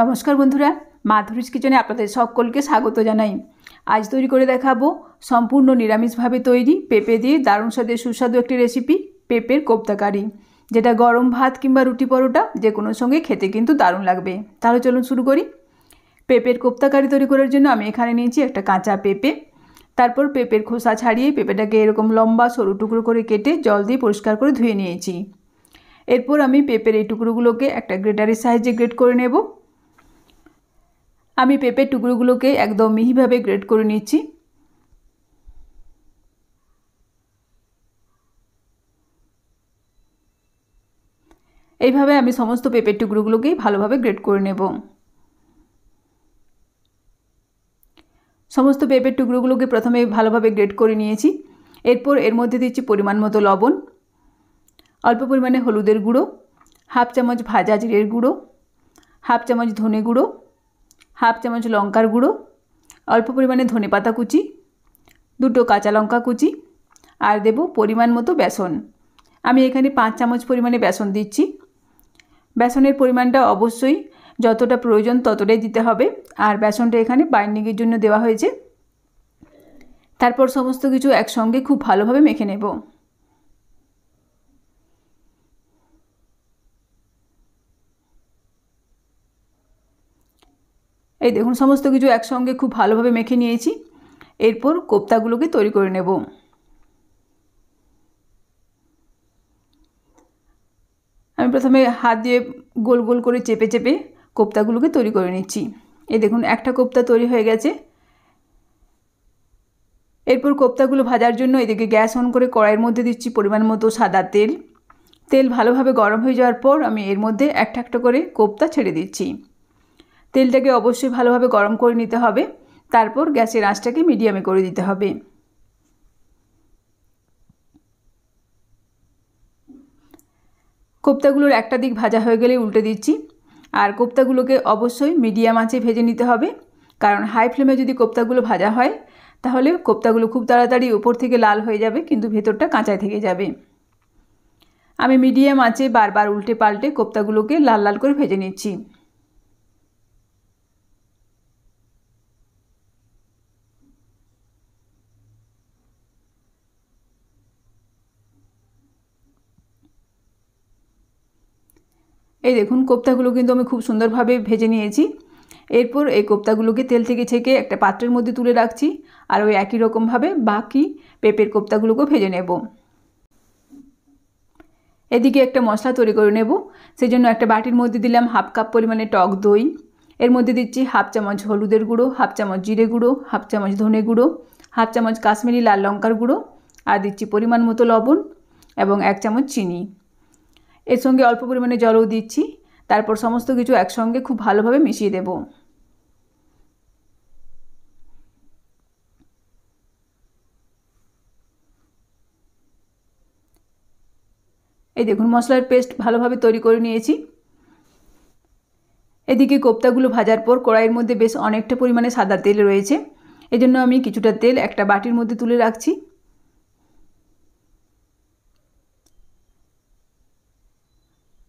নমস্কার বন্ধুরা মাধুরীজ কিচেনে আপনাদের সকলকে স্বাগত জানাই আজ তৈরি করে দেখাবো সম্পূর্ণ নিরামিষভাবে তৈরি পেঁপে দিয়ে দারুণ স্বাদের সুস্বাদু একটি রেসিপি পেঁপের কোপ্তা কারি যেটা গরম ভাত কিংবা রুটি পরোটা যে কোনো সঙ্গে খেতে কিন্তু দারুণ লাগবে তাহলে চলুন শুরু করি পেঁপের কোপ্তা কারি তৈরি করার জন্য আমি এখানে নিয়েছি একটা কাঁচা পেঁপে তারপর পেঁপের খোসা ছাড়িয়ে পেঁপেটাকে এরকম লম্বা সরু টুকরো করে কেটে জল দিয়ে পরিষ্কার করে ধুয়ে নিয়েছি এরপর আমি পেঁপের এই টুকরোগুলোকে একটা গ্রেটারের সাহায্যে গ্রেট করে নেব আমি পেঁপের টুকরোগুলোকে একদম মিহিভাবে গ্রেড করে নিচ্ছি এইভাবে আমি সমস্ত পেঁপের টুকরোগুলোকেই ভালোভাবে গ্রেড করে নেব সমস্ত পেঁপের টুকরোগুলোকে প্রথমে ভালোভাবে গ্রেড করে নিয়েছি এরপর এর মধ্যে দিচ্ছি পরিমাণ মতো লবণ অল্প পরিমাণে হলুদের গুঁড়ো হাফ চামচ ভাজা জিরের গুঁড়ো হাফ চামচ ধনে গুঁড়ো হাফ চামচ লঙ্কার গুঁড়ো অল্প পরিমাণে ধনে পাতা কুচি দুটো কাঁচা লঙ্কা কুচি আর দেব পরিমাণ মতো বেসন আমি এখানে পাঁচ চামচ পরিমাণে বেসন দিচ্ছি বেসনের পরিমাণটা অবশ্যই যতটা প্রয়োজন ততটাই দিতে হবে আর বেসনটা এখানে বাইন্ডিংয়ের জন্য দেওয়া হয়েছে তারপর সমস্ত কিছু একসঙ্গে খুব ভালোভাবে মেখে নেব এই দেখুন সমস্ত কিছু একসঙ্গে খুব ভালোভাবে মেখে নিয়েছি এরপর কোপ্তাগুলোকে তৈরি করে নেব আমি প্রথমে হাত দিয়ে গোল গোল করে চেপে চেপে কোপ্তাগুলোকে তৈরি করে নিচ্ছি এই দেখুন একটা কোপ্তা তৈরি হয়ে গেছে এরপর কোপ্তাগুলো ভাজার জন্য এদিকে গ্যাস অন করে কড়াইয়ের মধ্যে দিচ্ছি পরিমাণ মতো সাদা তেল তেল ভালোভাবে গরম হয়ে যাওয়ার পর আমি এর মধ্যে একটা একটা করে কোপ্তা ছেড়ে দিচ্ছি তেলটাকে অবশ্যই ভালোভাবে গরম করে নিতে হবে তারপর গ্যাসের আঁচটাকে মিডিয়ামে করে দিতে হবে কোপ্তাগুলোর একটা দিক ভাজা হয়ে গেলে উল্টে দিচ্ছি আর কোপ্তাগুলোকে অবশ্যই মিডিয়াম আঁচে ভেজে নিতে হবে কারণ হাই ফ্লেমে যদি কোপ্তাগুলো ভাজা হয় তাহলে কোপ্তাগুলো খুব তাড়াতাড়ি উপর থেকে লাল হয়ে যাবে কিন্তু ভেতরটা কাঁচায় থেকে যাবে আমি মিডিয়াম আঁচে বারবার উল্টে পাল্টে কোপ্তাগুলোকে লাল লাল করে ভেজে নিচ্ছি এই দেখুন কোপ্তাগুলো কিন্তু আমি খুব সুন্দরভাবে ভেজে নিয়েছি এরপর এই কোপ্তাগুলোকে তেল থেকে ছেঁকে একটা পাত্রের মধ্যে তুলে রাখছি আর ওই একই রকমভাবে বাকি পেঁপের কোপ্তাগুলোকেও ভেজে নেব এদিকে একটা মশলা তৈরি করে নেব সেই জন্য একটা বাটির মধ্যে দিলাম হাফ কাপ পরিমাণে টক দই এর মধ্যে দিচ্ছি হাফ চামচ হলুদের গুঁড়ো হাফ চামচ জিরে গুঁড়ো হাফ চামচ ধনে গুঁড়ো হাফ চামচ কাশ্মীরি লাল লঙ্কার গুঁড়ো আর দিচ্ছি পরিমাণ মতো লবণ এবং এক চামচ চিনি এর সঙ্গে অল্প পরিমাণে জলও দিচ্ছি তারপর সমস্ত কিছু একসঙ্গে খুব ভালোভাবে মিশিয়ে দেব এই দেখুন মশলার পেস্ট ভালোভাবে তৈরি করে নিয়েছি এদিকে কোপ্তাগুলো ভাজার পর কড়াইয়ের মধ্যে বেশ অনেকটা পরিমাণে সাদা তেল রয়েছে এজন্য আমি কিছুটা তেল একটা বাটির মধ্যে তুলে রাখছি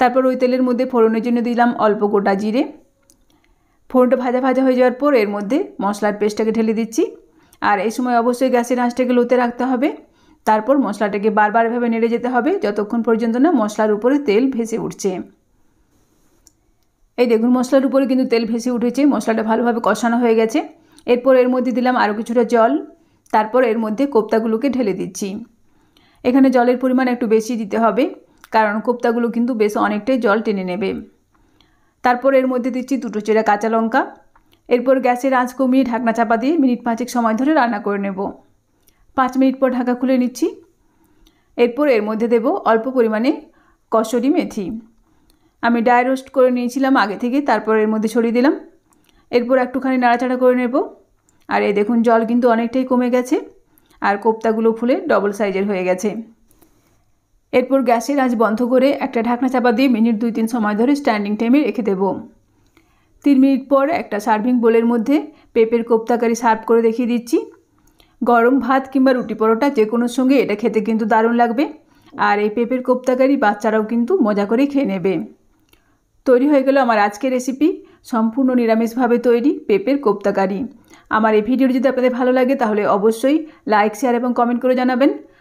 তারপর ওই তেলের মধ্যে ফোড়নের জন্য দিলাম অল্প গোটা জিরে ফোড়নটা ভাজা ভাজা হয়ে যাওয়ার পর এর মধ্যে মশলার পেস্টটাকে ঢেলে দিচ্ছি আর এই সময় অবশ্যই গ্যাসের আঁচটাকে লোতে রাখতে হবে তারপর মশলাটাকে বারবার এভাবে নেড়ে যেতে হবে যতক্ষণ পর্যন্ত না মশলার উপরে তেল ভেসে উঠছে এই দেখুন মশলার উপরে কিন্তু তেল ভেসে উঠেছে মশলাটা ভালোভাবে কষানো হয়ে গেছে এরপর এর মধ্যে দিলাম আরও কিছুটা জল তারপর এর মধ্যে কোপ্তাগুলোকে ঢেলে দিচ্ছি এখানে জলের পরিমাণ একটু বেশি দিতে হবে কারণ কোপ্তাগুলো কিন্তু বেশ অনেকটাই জল টেনে নেবে তারপর এর মধ্যে দিচ্ছি দুটো চেরা কাঁচা লঙ্কা এরপর গ্যাসের আঁচ কমিয়ে ঢাকনা চাপা দিয়ে মিনিট পাঁচেক সময় ধরে রান্না করে নেব পাঁচ মিনিট পর ঢাকা খুলে নিচ্ছি এরপর এর মধ্যে দেব অল্প পরিমাণে কসরি মেথি আমি ডাই রোস্ট করে নিয়েছিলাম আগে থেকে তারপর এর মধ্যে ছড়িয়ে দিলাম এরপর একটুখানি নাড়াচাড়া করে নেব আর এই দেখুন জল কিন্তু অনেকটাই কমে গেছে আর কোপ্তাগুলো ফুলে ডবল সাইজের হয়ে গেছে এরপর গ্যাসের আঁচ বন্ধ করে একটা ঢাকনা চাপা দিয়ে মিনিট দুই তিন সময় ধরে স্ট্যান্ডিং টাইমে রেখে দেব তিন মিনিট পর একটা সার্ভিং বোলের মধ্যে পেঁপের কোপ্তাকারি সার্ভ করে দেখিয়ে দিচ্ছি গরম ভাত কিংবা রুটি পরোটা যে কোনো সঙ্গে এটা খেতে কিন্তু দারুণ লাগবে আর এই পেঁপের কোপ্তাকারি বাচ্চারাও কিন্তু মজা করে খেয়ে নেবে তৈরি হয়ে গেল আমার আজকের রেসিপি সম্পূর্ণ নিরামিষভাবে তৈরি পেঁপের কোপ্তাকারি আমার এই ভিডিও যদি আপনাদের ভালো লাগে তাহলে অবশ্যই লাইক শেয়ার এবং কমেন্ট করে জানাবেন